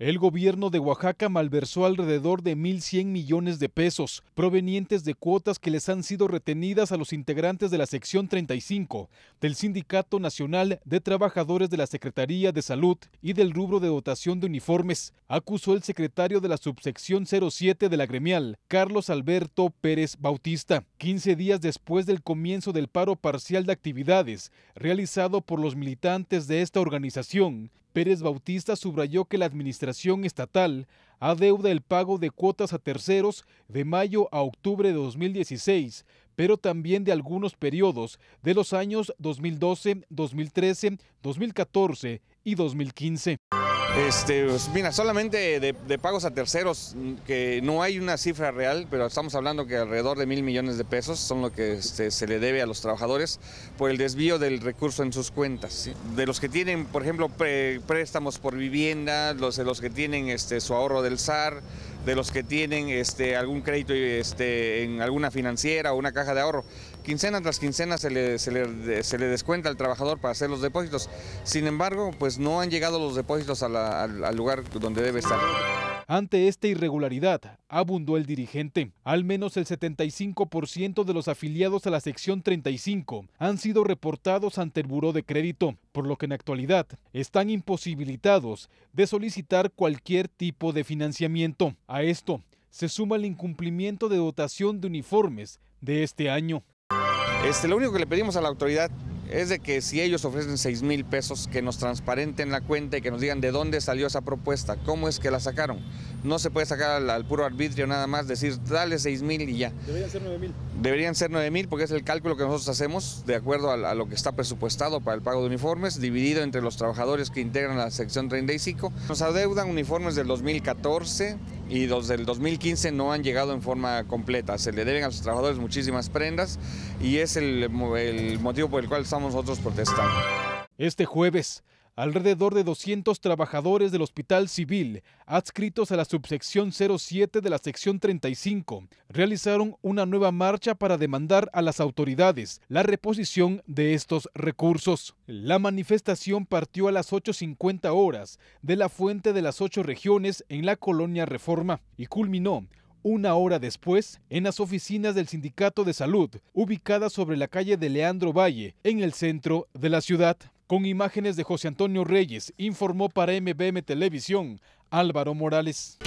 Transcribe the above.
El gobierno de Oaxaca malversó alrededor de 1.100 millones de pesos provenientes de cuotas que les han sido retenidas a los integrantes de la sección 35 del Sindicato Nacional de Trabajadores de la Secretaría de Salud y del rubro de dotación de uniformes, acusó el secretario de la subsección 07 de la gremial, Carlos Alberto Pérez Bautista. 15 días después del comienzo del paro parcial de actividades realizado por los militantes de esta organización, Pérez Bautista subrayó que la administración estatal adeuda el pago de cuotas a terceros de mayo a octubre de 2016, pero también de algunos periodos de los años 2012, 2013, 2014 y 2015. Este, pues, mira, solamente de, pagos a terceros, mm, que no hay una cifra real, pero estamos hablando que alrededor de mil millones de pesos son lo que este, se le debe a los trabajadores por el desvío del recurso en sus cuentas. De los que tienen, por ejemplo, préstamos por vivienda, los de los que tienen este, su ahorro del SAR, de los que tienen algún crédito en alguna financiera o una caja de ahorro quincena tras quincena se le, se le, descuenta al trabajador para hacer los depósitos. Sin embargo, pues no han llegado los depósitos al, lugar donde debe estar. Ante esta irregularidad, abundó el dirigente. Al menos el 75% de los afiliados a la sección 35 han sido reportados ante el Buró de Crédito, por lo que en actualidad están imposibilitados de solicitar cualquier tipo de financiamiento. A esto se suma el incumplimiento de dotación de uniformes de este año. Este, lo único que le pedimos a la autoridad es de que si ellos ofrecen 6 mil pesos, que nos transparenten la cuenta y que nos digan de dónde salió esa propuesta, cómo es que la sacaron. No se puede sacar al, puro arbitrio nada más, decir, dale 6 mil y ya. Deberían ser 9 mil. Deberían ser 9 mil porque es el cálculo que nosotros hacemos de acuerdo a, a, lo que está presupuestado para el pago de uniformes, dividido entre los trabajadores que integran la sección 35. Nos adeudan uniformes del 2014 y desde el 2015 no han llegado en forma completa. Se le deben a sus trabajadores muchísimas prendas y es el, el motivo por el cual estamos nosotros protestando. Este jueves, alrededor de 200 trabajadores del Hospital Civil, adscritos a la subsección 07 de la sección 35, realizaron una nueva marcha para demandar a las autoridades la reposición de estos recursos. La manifestación partió a las 8.50 horas de la fuente de las ocho regiones en la colonia Reforma y culminó una hora después en las oficinas del Sindicato de Salud, ubicadas sobre la calle de Leandro Valle, en el centro de la ciudad. Con imágenes de José Antonio Reyes, informó para MBM Televisión Álvaro Morales.